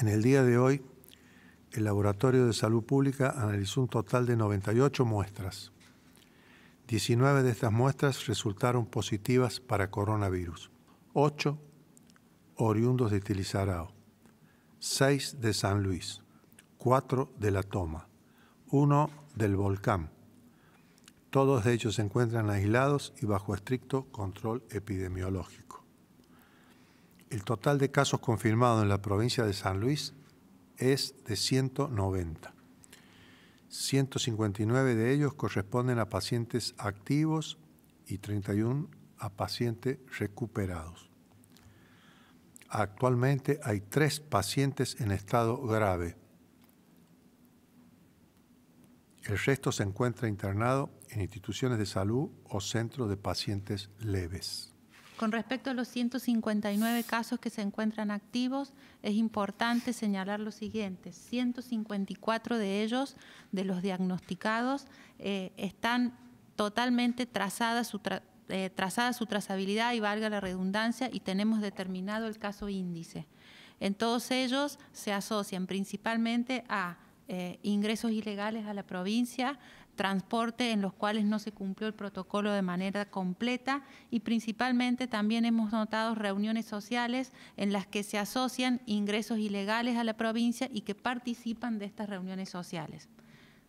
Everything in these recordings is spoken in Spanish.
En el día de hoy, el Laboratorio de Salud Pública analizó un total de 98 muestras. 19 de estas muestras resultaron positivas para coronavirus, 8 oriundos de Tilizarao, 6 de San Luis, 4 de La Toma, 1 del Volcán. Todos de ellos se encuentran aislados y bajo estricto control epidemiológico el total de casos confirmados en la provincia de San Luis es de 190. 159 de ellos corresponden a pacientes activos y 31 a pacientes recuperados. Actualmente hay tres pacientes en estado grave. El resto se encuentra internado en instituciones de salud o centros de pacientes leves. Con respecto a los 159 casos que se encuentran activos, es importante señalar lo siguiente. 154 de ellos, de los diagnosticados, eh, están totalmente trazadas su, eh, trazada su trazabilidad y valga la redundancia y tenemos determinado el caso índice. En todos ellos se asocian principalmente a eh, ingresos ilegales a la provincia, transporte en los cuales no se cumplió el protocolo de manera completa y principalmente también hemos notado reuniones sociales en las que se asocian ingresos ilegales a la provincia y que participan de estas reuniones sociales.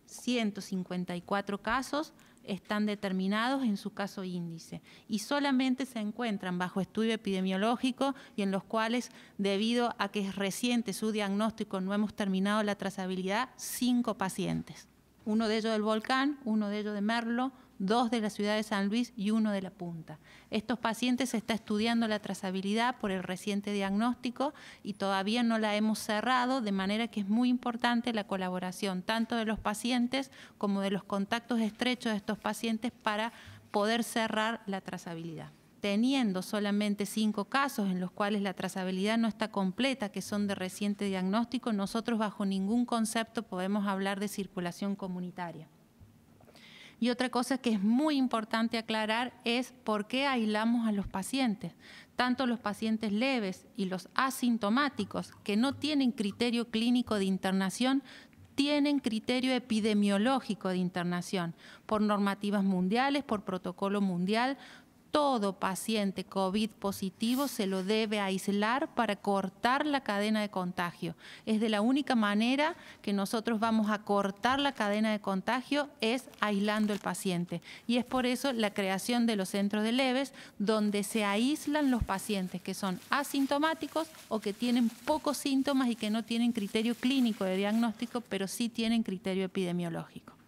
154 casos están determinados en su caso índice y solamente se encuentran bajo estudio epidemiológico y en los cuales, debido a que es reciente su diagnóstico, no hemos terminado la trazabilidad, cinco pacientes uno de ellos del Volcán, uno de ellos de Merlo, dos de la ciudad de San Luis y uno de la Punta. Estos pacientes se está estudiando la trazabilidad por el reciente diagnóstico y todavía no la hemos cerrado, de manera que es muy importante la colaboración tanto de los pacientes como de los contactos estrechos de estos pacientes para poder cerrar la trazabilidad teniendo solamente cinco casos en los cuales la trazabilidad no está completa, que son de reciente diagnóstico, nosotros bajo ningún concepto podemos hablar de circulación comunitaria. Y otra cosa que es muy importante aclarar es por qué aislamos a los pacientes, tanto los pacientes leves y los asintomáticos que no tienen criterio clínico de internación, tienen criterio epidemiológico de internación por normativas mundiales, por protocolo mundial, todo paciente COVID positivo se lo debe aislar para cortar la cadena de contagio. Es de la única manera que nosotros vamos a cortar la cadena de contagio es aislando el paciente. Y es por eso la creación de los centros de leves donde se aíslan los pacientes que son asintomáticos o que tienen pocos síntomas y que no tienen criterio clínico de diagnóstico, pero sí tienen criterio epidemiológico.